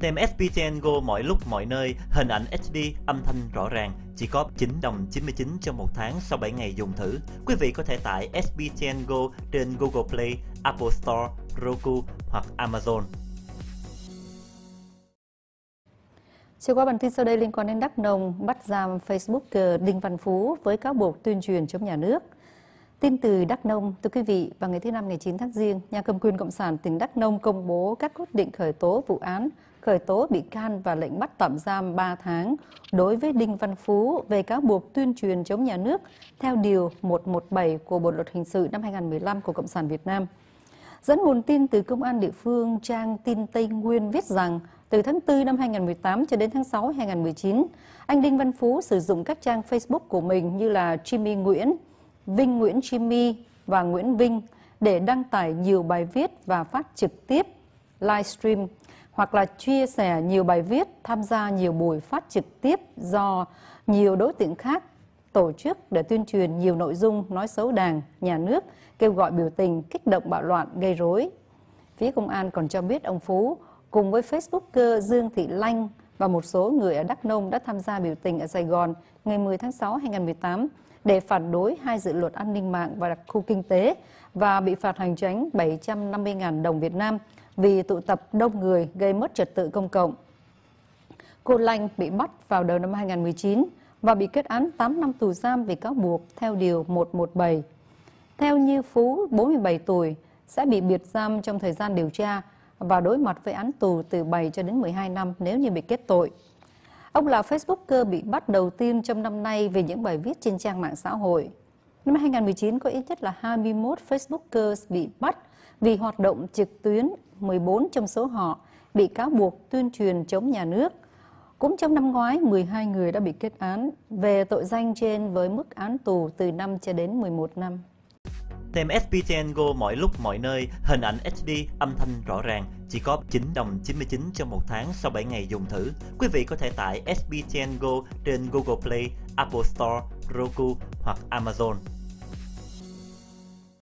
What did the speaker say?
Tem SPTN Go mọi lúc mọi nơi, hình ảnh HD, âm thanh rõ ràng, chỉ có 9 đồng 99 cho một tháng sau 7 ngày dùng thử. Quý vị có thể tải SPTN Go trên Google Play, Apple Store, Roku hoặc Amazon. Chiều qua bản tin sau đây liên quan đến Đắk Nông bắt giam Facebook ờ, Đinh Văn Phú với cáo buộc tuyên truyền chống nhà nước. Tin từ Đắk Nông, thưa quý vị, vào ngày thứ năm ngày 9 tháng Giêng, nhà cầm quyền Cộng sản tỉnh Đắk Nông công bố các quyết định khởi tố vụ án, khởi tố bị can và lệnh bắt tạm giam 3 tháng đối với Đinh Văn Phú về cáo buộc tuyên truyền chống nhà nước theo Điều 117 của Bộ Luật Hình sự năm 2015 của Cộng sản Việt Nam. Dẫn nguồn tin từ công an địa phương, trang tin Tây Nguyên viết rằng từ tháng 4 năm 2018 cho đến tháng 6 2019, anh Đinh Văn Phú sử dụng các trang Facebook của mình như là Jimmy Nguyễn, Vinh Nguyễn Jimmy và Nguyễn Vinh để đăng tải nhiều bài viết và phát trực tiếp, livestream hoặc là chia sẻ nhiều bài viết, tham gia nhiều buổi phát trực tiếp do nhiều đối tượng khác tổ chức để tuyên truyền nhiều nội dung nói xấu đảng, nhà nước, kêu gọi biểu tình, kích động bạo loạn, gây rối. Phía công an còn cho biết ông Phú cùng với Facebooker Dương Thị Lanh và một số người ở Đắk Nông đã tham gia biểu tình ở Sài Gòn ngày 10 tháng 6 2018 để phản đối hai dự luật an ninh mạng và đặc khu kinh tế và bị phạt hành chính 750.000 đồng Việt Nam vì tụ tập đông người gây mất trật tự công cộng. Cô Lanh bị bắt vào đầu năm 2019 và bị kết án 8 năm tù giam vì cáo buộc theo Điều 117. Theo Như Phú, 47 tuổi, sẽ bị biệt giam trong thời gian điều tra và đối mặt với án tù từ 7 cho đến 12 năm nếu như bị kết tội. Ông là Facebooker bị bắt đầu tiên trong năm nay về những bài viết trên trang mạng xã hội. Năm 2019 có ít nhất là 21 Facebooker bị bắt vì hoạt động trực tuyến, 14 trong số họ bị cáo buộc tuyên truyền chống nhà nước. Cũng trong năm ngoái, 12 người đã bị kết án về tội danh trên với mức án tù từ 5 cho đến 11 năm. Thêm SPTN Go mọi lúc mọi nơi, hình ảnh HD, âm thanh rõ ràng, chỉ có 9 đồng 99 trong một tháng sau 7 ngày dùng thử. Quý vị có thể tải SPTN Go trên Google Play, Apple Store, Roku hoặc Amazon.